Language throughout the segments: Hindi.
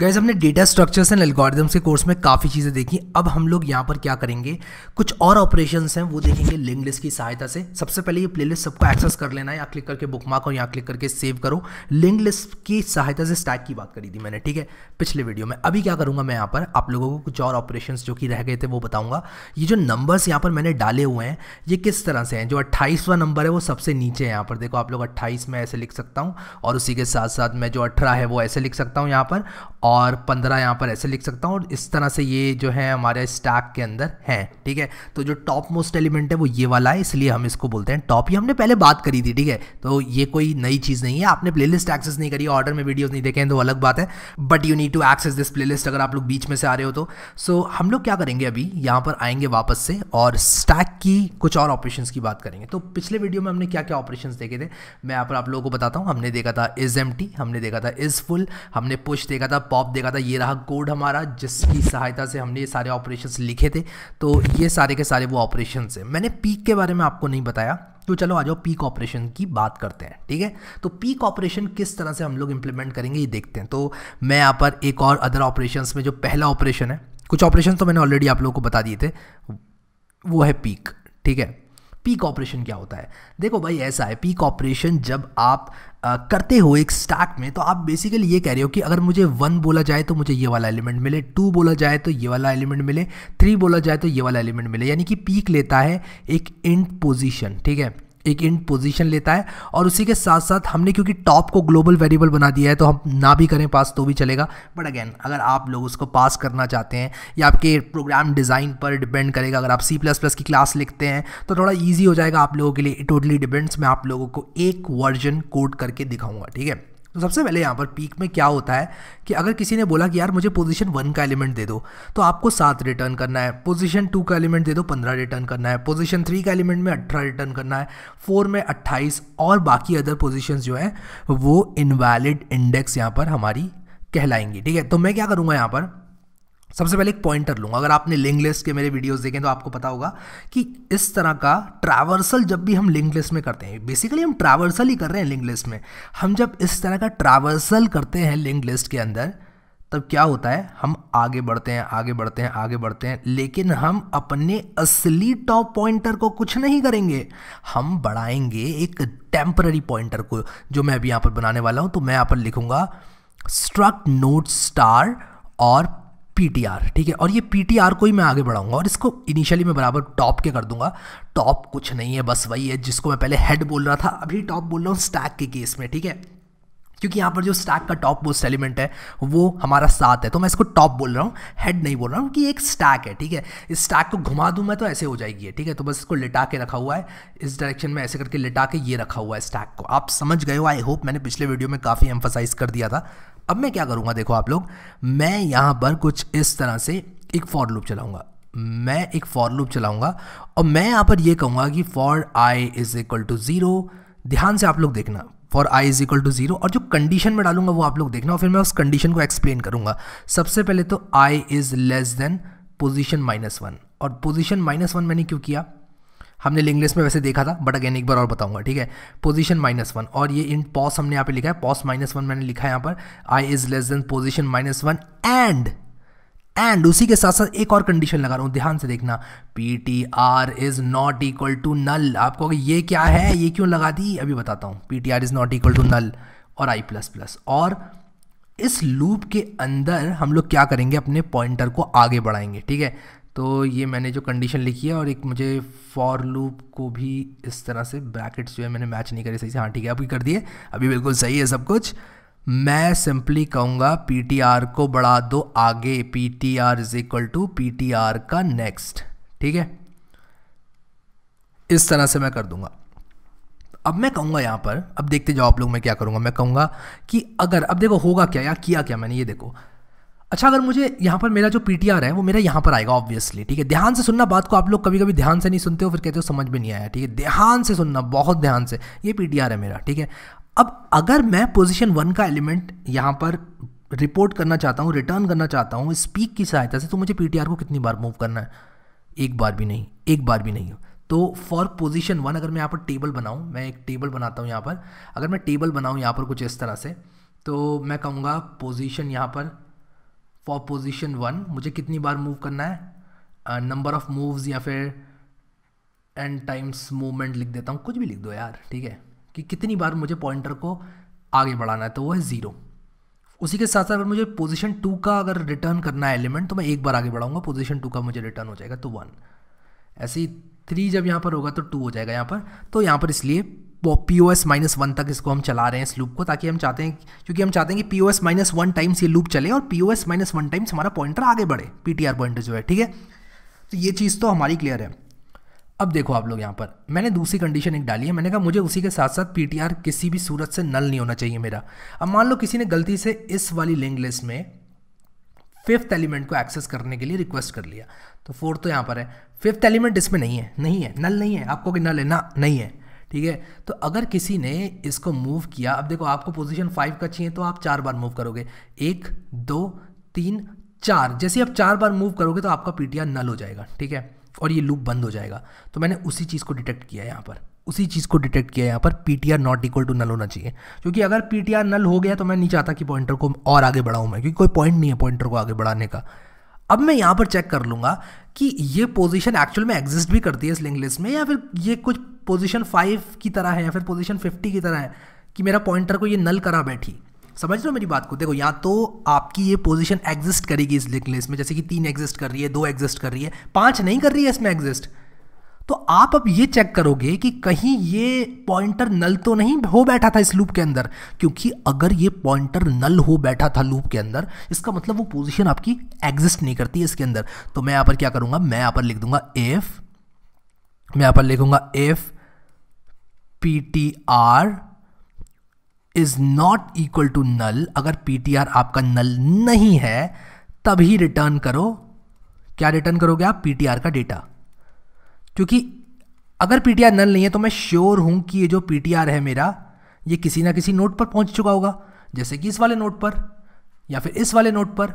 गैस हमने डेटा स्ट्रक्चर्स एंड एल्गोरिदम्स के कोर्स में काफ़ी चीज़ें देखी अब हम लोग यहाँ पर क्या करेंगे कुछ और ऑपरेशंस हैं वो देखेंगे लिंक लिस्ट की सहायता से सबसे पहले ये प्लेलिस्ट सबको एक्सेस कर लेना है यहाँ क्लिक करके बुक मार्क और यहाँ क्लिक करके सेव करो लिंक लिस्ट की सहायता से स्टैक की बात करी थी मैंने ठीक है पिछले वीडियो में अभी क्या करूँगा मैं यहाँ पर आप लोगों को कुछ और ऑपरेशन जो कि रह गए थे वो बताऊँगा ये जो नंबर्स यहाँ पर मैंने डाले हुए हैं ये किस तरह से हैं जो अट्ठाईसवा नंबर है वो सबसे नीचे है यहाँ पर देखो आप लोग अट्ठाईस में ऐसे लिख सकता हूँ और उसी के साथ साथ मैं जो अठारह है वो ऐसे लिख सकता हूँ यहाँ पर और पंद्रह यहाँ पर ऐसे लिख सकता हूँ और इस तरह से ये जो है हमारे स्टैक के अंदर है ठीक है तो जो टॉप मोस्ट एलिमेंट है वो ये वाला है इसलिए हम इसको बोलते हैं टॉप ये हमने पहले बात करी थी ठीक है तो ये कोई नई चीज़ नहीं है आपने प्ले लिस्ट एक्सेस नहीं करी ऑर्डर में वीडियोज़ नहीं देखे हैं तो अलग बात है but you need to access this playlist अगर आप लोग बीच में से आ रहे हो तो सो so, हम लोग क्या करेंगे अभी यहाँ पर आएंगे वापस से और स्टैक की कुछ और ऑपरेशन की बात करेंगे तो पिछले वीडियो में हमने क्या क्या ऑपरेशन देखे थे मैं यहाँ पर आप लोगों को बताता हूँ हमने देखा था इज एम हमने देखा था इज फुल हमने पुश देखा था पॉप देखा था ये रहा कोड हमारा जिसकी सहायता से हमने ये सारे ऑपरेशंस लिखे थे तो ये सारे के सारे वो ऑपरेशन हैं मैंने पीक के बारे में आपको नहीं बताया तो चलो आ जाओ पीक ऑपरेशन की बात करते हैं ठीक है तो पीक ऑपरेशन किस तरह से हम लोग इंप्लीमेंट करेंगे ये देखते हैं तो मैं यहाँ पर एक और अदर ऑपरेशन में जो पहला ऑपरेशन है कुछ ऑपरेशन तो मैंने ऑलरेडी आप लोगों को बता दिए थे वो है पीक ठीक है पीक ऑपरेशन क्या होता है देखो भाई ऐसा है पीक ऑपरेशन जब आप आ, करते हो एक स्टैक में तो आप बेसिकली ये कह रहे हो कि अगर मुझे वन बोला जाए तो मुझे ये वाला एलिमेंट मिले टू बोला जाए तो ये वाला एलिमेंट मिले थ्री बोला जाए तो ये वाला एलिमेंट मिले यानी कि पीक लेता है एक इंट पोजिशन ठीक है एक इंट पोजीशन लेता है और उसी के साथ साथ हमने क्योंकि टॉप को ग्लोबल वेरिएबल बना दिया है तो हम ना भी करें पास तो भी चलेगा बट अगेन अगर आप लोग उसको पास करना चाहते हैं या आपके प्रोग्राम डिज़ाइन पर डिपेंड करेगा अगर आप सी प्लस प्लस की क्लास लिखते हैं तो थोड़ा ईजी हो जाएगा आप लोगों के लिए टोटली डिपेंड्स मैं आप लोगों को एक वर्जन कोड करके दिखाऊंगा ठीक है तो सबसे पहले यहाँ पर पीक में क्या होता है कि अगर किसी ने बोला कि यार मुझे पोजीशन वन का एलिमेंट दे दो तो आपको सात रिटर्न करना है पोजीशन टू का एलिमेंट दे दो पंद्रह रिटर्न करना है पोजीशन थ्री का एलिमेंट में अट्ठारह रिटर्न करना है फोर में अट्ठाईस और बाकी अदर पोजिशन जो हैं वो इनवैलिड इंडेक्स यहाँ पर हमारी कहलाएंगी ठीक है तो मैं क्या करूँगा यहाँ पर सबसे पहले एक पॉइंटर लूंगा अगर आपने लिंक लिस्ट के मेरे वीडियोस देखें तो आपको पता होगा कि इस तरह का ट्रावर्सल जब भी हम लिंक लिस्ट में करते हैं बेसिकली हम ट्रावर्सल ही कर रहे हैं लिंक लिस्ट में हम जब इस तरह का ट्रावर्सल करते हैं लिंक लिस्ट के अंदर तब क्या होता है हम आगे बढ़ते हैं आगे बढ़ते हैं आगे बढ़ते हैं लेकिन हम अपने असली टॉप पॉइंटर को कुछ नहीं करेंगे हम बढ़ाएंगे एक टेम्पररी पॉइंटर को जो मैं अभी यहाँ पर बनाने वाला हूँ तो मैं यहाँ पर लिखूंगा स्ट्रक नोट स्टार और पी ठीक है और ये पी को ही मैं आगे बढ़ाऊंगा और इसको इनिशियली मैं बराबर टॉप के कर दूंगा टॉप कुछ नहीं है बस वही है जिसको मैं पहले हेड बोल रहा था अभी टॉप बोल रहा हूँ स्टैक के केस में ठीक है क्योंकि यहाँ पर जो स्टैक का टॉप मोस्ट एलिमेंट है वो हमारा साथ है तो मैं इसको टॉप बोल रहा हूँ हेड नहीं बोल रहा हूँ कि एक स्टैक है ठीक है इस स्टैक को घुमा दूँ मैं तो ऐसे हो जाएगी है ठीक है तो बस इसको लिटा के रखा हुआ है इस डायरेक्शन में ऐसे करके लिटा के ये रखा हुआ है स्टैक को आप समझ गए हो आई होप मैंने पिछले वीडियो में काफ़ी एम्फोसाइज कर दिया था अब मैं क्या करूँगा देखो आप लोग मैं यहाँ पर कुछ इस तरह से एक फॉर लूप चलाऊँगा मैं एक फॉर लूप चलाऊँगा और मैं यहाँ पर यह कहूँगा कि for I is equal to zero ध्यान से आप लोग देखना for I is equal to zero और जो कंडीशन में डालूंगा वो आप लोग देखना और फिर मैं उस कंडीशन को एक्सप्लेन करूंगा सबसे पहले तो I is less than position minus one और पोजिशन माइनस वन मैंने क्यों किया हमने लिस्ट में वैसे देखा था बट अगेन एक बार और बताऊंगा ठीक है पोजीशन माइनस वन और ये इन पॉस हमने यहाँ पे लिखा है पॉस माइनस वन मैंने लिखा है यहाँ पर I is less than position minus one and and उसी के साथ साथ एक और कंडीशन लगा रहा हूँ ध्यान से देखना P T R is not equal to null आपको ये क्या है ये क्यों लगा दी अभी बताता हूँ P T R is not equal to null और आई प्लस प्लस और इस लूप के अंदर हम लोग क्या करेंगे अपने पॉइंटर को आगे बढ़ाएंगे ठीक है तो ये मैंने जो कंडीशन लिखी है और एक मुझे फॉर लूप को भी इस तरह से ब्रैकेट्स जो है मैंने मैच नहीं करे सही से हाँ ठीक है अभी कर दिए अभी बिल्कुल सही है सब कुछ मैं सिंपली कहूँगा पी टी आर को बढ़ा दो आगे P T R is equal to P T R का नेक्स्ट ठीक है इस तरह से मैं कर दूंगा अब मैं कहूँगा यहाँ पर अब देखते जाओ आप लोग मैं क्या करूँगा मैं कहूँगा कि अगर अब देखो होगा क्या या किया क्या मैंने ये देखो अच्छा अगर मुझे यहाँ पर मेरा जो पी है वो मेरा यहाँ पर आएगा ऑब्वियसली ठीक है ध्यान से सुनना बात को आप लोग कभी कभी ध्यान से नहीं सुनते हो फिर कहते हो समझ में नहीं आया ठीक है ध्यान से सुनना बहुत ध्यान से ये पी है मेरा ठीक है अब अगर मैं पोजिशन वन का एलिमेंट यहाँ पर रिपोर्ट करना चाहता हूँ रिटर्न करना चाहता हूँ स्पीक की सहायता से तो मुझे पी को कितनी बार मूव करना है एक बार भी नहीं एक बार भी नहीं तो फॉर पोजिशन वन अगर मैं यहाँ पर टेबल बनाऊँ मैं एक टेबल बनाता हूँ यहाँ पर अगर मैं टेबल बनाऊँ यहाँ पर कुछ इस तरह से तो मैं कहूँगा पोजिशन यहाँ पर फॉर पोजिशन वन मुझे कितनी बार मूव करना है नंबर ऑफ मूव्स या फिर एंड टाइम्स मूवमेंट लिख देता हूँ कुछ भी लिख दो यार ठीक है कि कितनी बार मुझे पॉइंटर को आगे बढ़ाना है तो वो है ज़ीरो उसी के साथ साथ अगर मुझे पोजीशन टू का अगर रिटर्न करना है एलिमेंट तो मैं एक बार आगे बढ़ाऊंगा पोजीशन टू का मुझे रिटर्न हो जाएगा तो वन ऐसे ही थ्री जब यहाँ पर होगा तो टू हो जाएगा यहाँ पर तो यहाँ पर इसलिए P O S minus one तक इसको हम चला रहे हैं इस लूप को ताकि हम चाहते हैं क्योंकि हम चाहते हैं कि P O S minus one times ये लूप चले और P O S minus one times हमारा पॉइंटर आगे बढ़े पी टी आर पॉइंटर जो है ठीक है तो ये चीज़ तो हमारी क्लियर है अब देखो आप लोग यहाँ पर मैंने दूसरी कंडीशन एक डाली है मैंने कहा मुझे उसी के साथ साथ पी टी आर किसी भी सूरत से नल नहीं होना चाहिए मेरा अब मान लो किसी ने गलती से इस वाली लिंक लिस्ट में फिफ्थ एलिमेंट को एक्सेस करने के लिए रिक्वेस्ट कर लिया तो फोर्थ तो यहाँ पर है फिफ्थ एलिमेंट इसमें नहीं है नहीं है नल नहीं है आपको कि नल है ना नहीं है ठीक है तो अगर किसी ने इसको मूव किया अब देखो आपको पोजीशन फाइव का चाहिए तो आप चार बार मूव करोगे एक दो तीन चार जैसे आप चार बार मूव करोगे तो आपका पीटीआर नल हो जाएगा ठीक है और ये लूप बंद हो जाएगा तो मैंने उसी चीज़ को डिटेक्ट किया यहाँ पर उसी चीज़ को डिटेक्ट किया यहाँ पर P T R not equal to null होना चाहिए क्योंकि अगर पी टी आर नल हो गया तो मैं नहीं चाहता कि पॉइंटर को और आगे बढ़ाऊँ मैं क्योंकि कोई पॉइंट नहीं है पॉइंटर को आगे बढ़ाने का अब मैं यहाँ पर चेक कर लूँगा कि ये पोजीशन एक्चुअल में एग्जिस्ट भी करती है इस लिंग लिस्ट में या फिर ये कुछ पोजीशन फाइव की तरह है या फिर पोजीशन फिफ्टी की तरह है कि मेरा पॉइंटर को ये नल करा बैठी समझ लो मेरी बात को देखो या तो आपकी ये पोजीशन एग्जिस्ट करेगी इस लिंक लिस्ट में जैसे कि तीन एग्जिस्ट कर रही है दो एग्जिस्ट कर रही है पांच नहीं कर रही है इसमें एग्जिस्ट तो आप अब ये चेक करोगे कि कहीं ये पॉइंटर नल तो नहीं हो बैठा था इस लूप के अंदर क्योंकि अगर ये पॉइंटर नल हो बैठा था लूप के अंदर इसका मतलब वो पोजीशन आपकी एग्जिस्ट नहीं करती इसके अंदर तो मैं यहाँ पर क्या करूँगा मैं यहाँ पर लिख दूंगा एफ मैं यहाँ पर लिखूंगा if PTR is not equal to null अगर PTR आपका नल नहीं है तभी रिटर्न करो क्या रिटर्न करोगे आप PTR का डेटा क्योंकि अगर PTR नल नहीं है तो मैं श्योर हूं कि ये जो PTR है मेरा ये किसी ना किसी नोट पर पहुंच चुका होगा जैसे कि इस वाले नोट पर या फिर इस वाले नोट पर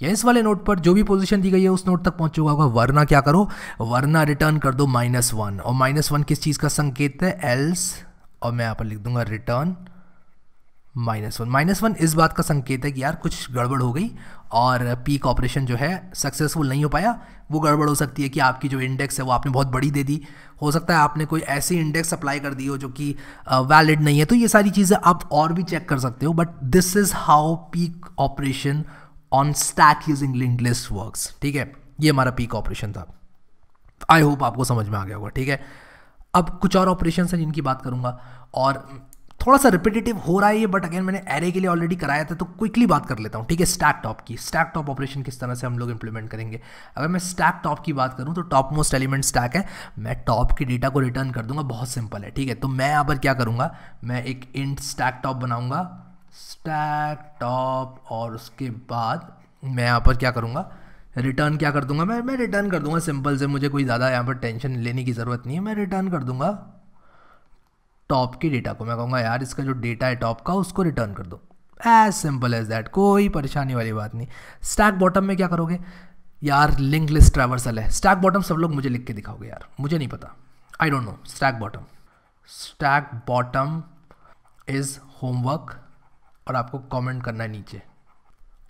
येस इस वाले नोट पर जो भी पोजीशन दी गई है उस नोट तक पहुंच चुका होगा वरना क्या करो वरना रिटर्न कर दो माइनस वन और माइनस वन किस चीज़ का संकेत है एल्स और मैं यहाँ पर लिख दूंगा return minus one minus one इस बात का संकेत है कि यार कुछ गड़बड़ हो गई और पीक ऑपरेशन जो है सक्सेसफुल नहीं हो पाया वो गड़बड़ हो सकती है कि आपकी जो इंडेक्स है वो आपने बहुत बड़ी दे दी हो सकता है आपने कोई ऐसी इंडेक्स अप्लाई कर दी हो जो कि वैलिड नहीं है तो ये सारी चीज़ें आप और भी चेक कर सकते हो but this is how peek operation on stack using link list work ठीक है ये हमारा पीक ऑपरेशन था आई होप आपको समझ में आ गया होगा ठीक है अब कुछ और ऑपरेशन हैं जिनकी बात करूंगा और थोड़ा सा रिपीटेटिव हो रहा है ये बट अगेन मैंने एरे के लिए ऑलरेडी कराया था तो क्विकली बात कर लेता हूँ ठीक है स्टैक टॉप की स्टैक टॉप ऑपरेशन किस तरह से हम लोग इंप्लीमेंट करेंगे अगर मैं स्टैक टॉप की बात करूँ तो टॉप मोस्ट एलिमेंट स्टैक है मैं टॉप के डेटा को रिटर्न कर दूंगा बहुत सिंपल है ठीक है तो मैं यहाँ पर क्या करूँगा मैं एक इंट स्टैक टॉप बनाऊंगा स्टैक टॉप और उसके बाद मैं यहाँ पर क्या करूँगा रिटर्न क्या कर दूंगा मैं मैं रिटर्न कर दूंगा सिंपल से मुझे कोई ज़्यादा यहाँ पर टेंशन लेने की ज़रूरत नहीं है मैं रिटर्न कर दूंगा टॉप के डेटा को मैं कहूँगा यार इसका जो डेटा है टॉप का उसको रिटर्न कर दो एज सिंपल एज दैट कोई परेशानी वाली बात नहीं स्टैक बॉटम में क्या करोगे यार लिंक लिस्ट ट्रैवर्सल है स्टैक बॉटम सब लोग मुझे लिख के दिखाओगे यार मुझे नहीं पता I don't know stack bottom stack bottom is homework और आपको कमेंट करना है नीचे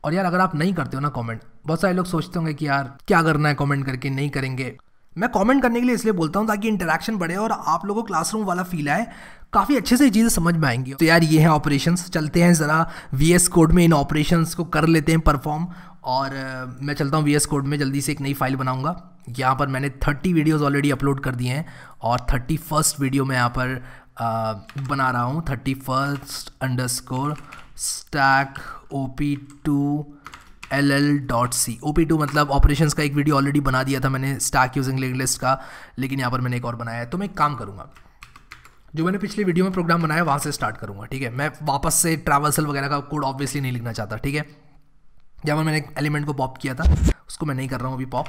और यार अगर आप नहीं करते हो ना कमेंट बहुत सारे लोग सोचते होंगे कि यार क्या करना है कमेंट करके नहीं करेंगे मैं कमेंट करने के लिए इसलिए बोलता हूँ ताकि इंटरेक्शन बढ़े और आप लोगों को क्लासरूम वाला फील आए काफ़ी अच्छे से ये चीज़ें समझ में आएंगी तो यार ये हैं ऑपरेशंस चलते हैं ज़रा वी एस कोड में इन ऑपरेशंस को कर लेते हैं परफॉर्म और मैं चलता हूँ वी एस कोड में जल्दी से एक नई फाइल बनाऊँगा यहाँ पर मैंने थर्टी वीडियोज़ ऑलरेडी अपलोड कर दिए हैं और थर्टी फर्स्ट वीडियो मैं यहाँ पर आ, बना रहा हूँ thirty first underscore stack O P to L L dot C O P to मतलब ऑपरेशन का एक वीडियो ऑलरेडी बना दिया था मैंने स्टैक यूजिंग लिंगलिस्ट लिस्ट का लेकिन यहाँ पर मैंने एक और बनाया है तो मैं एक काम करूँगा जो मैंने पिछले वीडियो में प्रोग्राम बनाया वहाँ से स्टार्ट करूँगा ठीक है मैं वापस से ट्रावर्सल वगैरह का कोड ऑब्वियसली नहीं लिखना चाहता ठीक है जहाँ पर मैंने एक एलिमेंट को पॉप किया था उसको मैं नहीं कर रहा हूँ अभी पॉप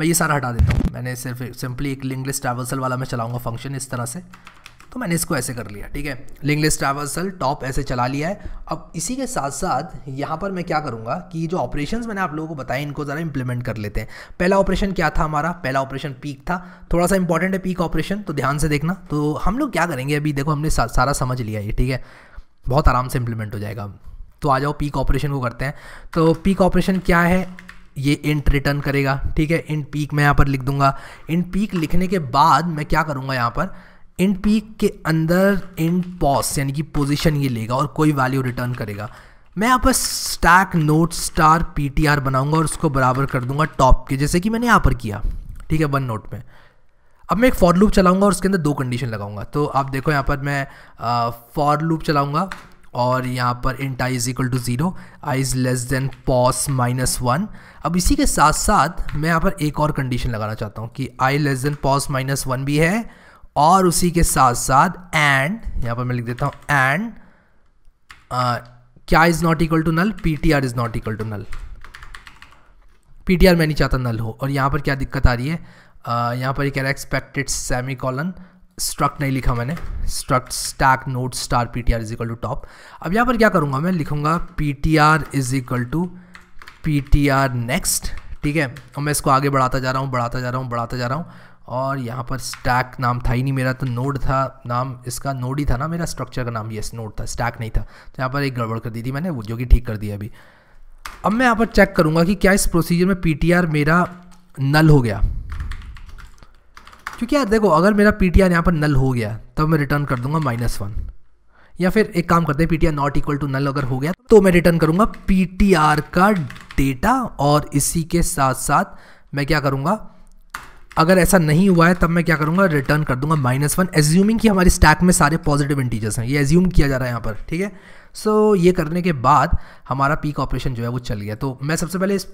मैं ये सारा हटा देता हूँ मैंने सिर्फ सिंपली एक लिंगलिस्ट लिस्ट ट्रावर्सल वाला मैं चलाऊँगा फंक्शन इस तरह से तो मैंने इसको ऐसे कर लिया ठीक है लिंगलेस लिस्ट ट्रावर्सल टॉप ऐसे चला लिया है अब इसी के साथ साथ यहाँ पर मैं क्या करूँगा कि जो ऑपरेशन मैंने आप लोगों को बताए इनको ज़रा इंप्लीमेंट कर लेते हैं पहला ऑपरेशन क्या था हमारा पहला ऑपरेशन पीक था थोड़ा सा इंपॉर्टेंट है पीक ऑपरेशन तो ध्यान से देखना तो हम लोग क्या करेंगे अभी देखो हमने सा, सारा समझ लिया ये ठीक है बहुत आराम से इंप्लीमेंट हो जाएगा तो आ जाओ पीक ऑपरेशन को करते हैं तो पीक ऑपरेशन क्या है ये इंट रिटर्न करेगा ठीक है इंट पीक मैं यहाँ पर लिख दूंगा इंट पीक लिखने के बाद मैं क्या करूँगा यहाँ पर एंड पीक के अंदर एंड पॉस यानी कि पोजीशन ये लेगा और कोई वैल्यू रिटर्न करेगा मैं यहाँ पर stack node star P T R बनाऊँगा और उसको बराबर कर दूंगा टॉप के जैसे कि मैंने यहाँ पर किया ठीक है वन नोट में अब मैं एक फॉर लूप चलाऊँगा और उसके अंदर दो कंडीशन लगाऊंगा तो आप देखो यहाँ पर मैं फॉर लूप चलाऊँगा और यहाँ पर int I is equal to zero I is less than pos minus one अब इसी के साथ साथ मैं यहाँ पर एक और कंडीशन लगाना चाहता हूँ कि I less than pos minus one भी है और उसी के साथ साथ एंड यहाँ पर मैं लिख देता हूँ एंड uh, क्या is not equal to null P T R is not equal to null P T R मैं नहीं चाहता नल हो और यहाँ पर क्या दिक्कत आ रही है uh, यहाँ पर ये कह रहा है एक्सपेक्टेड सेमी कॉलन स्ट्रक्ट नहीं लिखा मैंने struct stack node star P T R is equal to top अब यहाँ पर क्या करूँगा मैं लिखूँगा P T R is equal to P T R next ठीक है और मैं इसको आगे बढ़ाता जा रहा हूँ बढ़ाता जा रहा हूँ बढ़ाता जा रहा हूँ और यहाँ पर स्टैक नाम था ही नहीं मेरा तो नोड था नाम इसका नोड ही था ना मेरा स्ट्रक्चर का नाम यस नोड था स्टैक नहीं था तो यहाँ पर एक गड़बड़ कर दी थी मैंने वो जो कि ठीक कर दिया अभी अब मैं यहाँ पर चेक करूँगा कि क्या इस प्रोसीजर में पी मेरा नल हो गया क्योंकि यार देखो अगर मेरा पी टी आर यहाँ पर नल हो गया तब मैं रिटर्न कर दूंगा माइनस वन या फिर एक काम करते हैं P T R not equal to null अगर हो गया तो मैं रिटर्न करूँगा पी टी आर का डेटा और इसी के साथ साथ मैं क्या करूँगा अगर ऐसा नहीं हुआ है तब मैं क्या करूँगा रिटर्न कर दूंगा माइनस वन एज्यूमिंग कि हमारी स्टैक में सारे पॉजिटिव इंटीजर्स हैं ये एज्यूम किया जा रहा है यहाँ पर ठीक है सो so, ये करने के बाद हमारा पीक ऑपरेशन जो है वो चल गया तो मैं सबसे पहले इस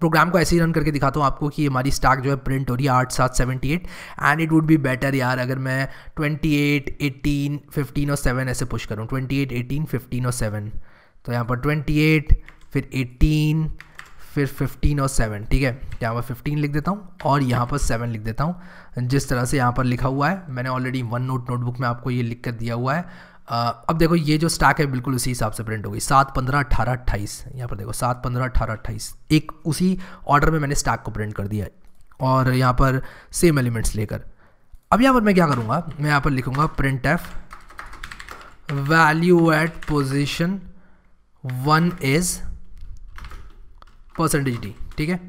प्रोग्राम को ऐसे ही रन करके दिखाता हूँ आपको कि हमारी स्टाक जो है प्रिंट हो रही है आठ सात seventy eight and it would be better यार अगर मैं ट्वेंटी एट एटीन फिफ्टीन और सेवन ऐसे पुश करूँ ट्वेंटी एट एटीन फिफ्टीन और सेवन तो यहाँ पर ट्वेंटी एट फिर एटीन फिर फिफ्टीन और सेवन ठीक है यहाँ पर फिफ्टीन लिख देता हूँ और यहाँ पर सेवन लिख देता हूँ जिस तरह से यहाँ पर लिखा हुआ है मैंने ऑलरेडी वन नोट नोटबुक में आपको ये लिख कर दिया हुआ है अब देखो ये जो स्टैक है बिल्कुल उसी हिसाब से प्रिंट हो गई सात पंद्रह अट्ठारह अट्ठाईस यहाँ पर देखो सात पंद्रह अट्ठारह अट्ठाईस एक उसी ऑर्डर में मैंने स्टैक को प्रिंट कर दिया है और यहाँ पर सेम एलिमेंट्स लेकर अब यहाँ पर मैं क्या करूँगा मैं यहाँ पर लिखूँगा print f value at position one is percentage d ठीक है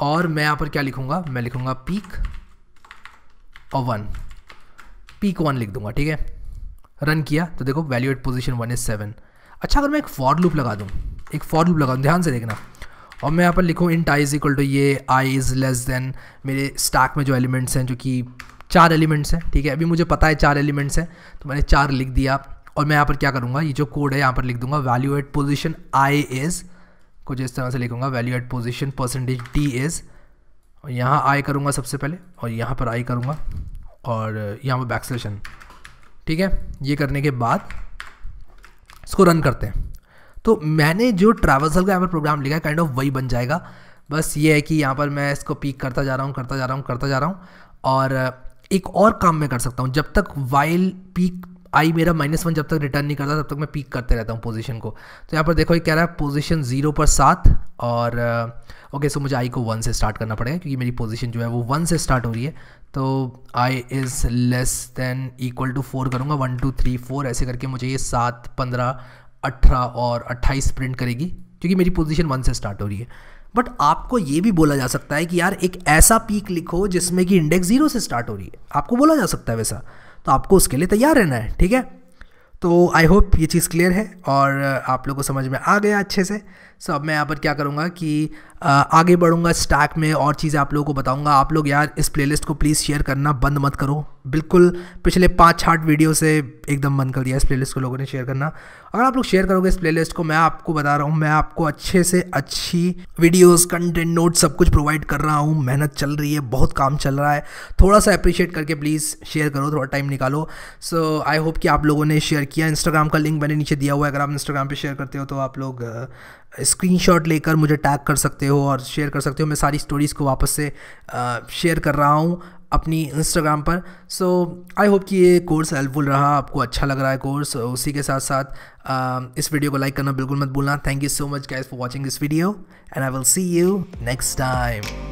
और मैं यहाँ पर क्या लिखूंगा मैं लिखूंगा पीक और वन पीक वन लिख दूंगा ठीक है रन किया तो देखो value at position one is seven अच्छा अगर मैं एक फॉर लूप लगा दूँ एक फॉर लूप लगा दूँ ध्यान से देखना और मैं यहाँ पर लिखूँ int i is equal to ये आई इज़ लेस देन मेरे स्टैक में जो एलिमेंट्स हैं जो कि चार एलिमेंट्स हैं ठीक है अभी मुझे पता है चार एलिमेंट्स हैं तो मैंने चार लिख दिया और मैं यहाँ पर क्या करूँगा ये जो कोड है यहाँ पर लिख दूंगा value at position i is कुछ इस तरह से लिखूंगा value at position percentage d is और यहाँ आई करूँगा सबसे पहले और यहाँ पर आई करूँगा और यहाँ पर बैक्सलेशन ठीक है ये करने के बाद इसको रन करते हैं तो मैंने जो ट्रैवल्सल का यहाँ पर प्रोग्राम लिखा है काइंड ऑफ वही बन जाएगा बस ये है कि यहाँ पर मैं इसको पीक करता जा रहा हूँ करता जा रहा हूँ करता जा रहा हूँ और एक और काम मैं कर सकता हूँ जब तक वाइल पीक आई मेरा माइनस वन जब तक रिटर्न नहीं करता तब तक मैं पीक करते रहता हूँ पोजीशन को तो यहाँ पर देखो ये कह रहा है पोजीशन जीरो पर सात और ओके uh, सो मुझे आई को वन से स्टार्ट करना पड़ेगा क्योंकि मेरी पोजीशन जो है वो वन से स्टार्ट हो रही है तो i is less than equal to four करूँगा वन टू थ्री फोर ऐसे करके मुझे ये सात पंद्रह अठारह और अट्ठाईस प्रिंट करेगी क्योंकि मेरी पोजीशन वन से स्टार्ट हो रही है बट आपको ये भी बोला जा सकता है कि यार एक ऐसा पीक लिखो जिसमें कि इंडेक्स जीरो से स्टार्ट हो रही है आपको बोला जा सकता है वैसा तो आपको उसके लिए तैयार रहना है ठीक है तो आई होप ये चीज़ क्लियर है और आप लोगों को समझ में आ गया अच्छे से सो अब मैं यहाँ पर क्या करूँगा कि आगे बढ़ूँगा स्टैक में और चीज़ें आप लोगों को बताऊँगा आप लोग यार इस प्लेलिस्ट को प्लीज़ शेयर करना बंद मत करो बिल्कुल पिछले पाँच आठ वीडियो से एकदम बंद कर दिया इस प्लेलिस्ट को लोगों ने शेयर करना अगर आप लोग शेयर करोगे इस प्लेलिस्ट को मैं आपको बता रहा हूँ मैं आपको अच्छे से अच्छी वीडियोस कंटेंट नोट सब कुछ प्रोवाइड कर रहा हूँ मेहनत चल रही है बहुत काम चल रहा है थोड़ा सा अप्रिशिएट करके प्लीज़ शेयर करो थोड़ा टाइम निकालो सो आई होप कि आप लोगों ने शेयर किया इंस्टाग्राम का लिंक मैंने नीचे दिया हुआ है अगर आप इंस्टाग्राम पर शेयर करते हो तो आप लोग स्क्रीनशॉट लेकर मुझे टैग कर सकते हो और शेयर कर सकते हो मैं सारी स्टोरीज़ को वापस से शेयर कर रहा हूँ अपनी इंस्टाग्राम पर सो आई होप कि ये कोर्स हेल्पफुल रहा आपको अच्छा लग रहा है कोर्स उसी के साथ साथ इस वीडियो को लाइक करना बिल्कुल मत भूलना thank you so much guys for watching this video and I will see you next time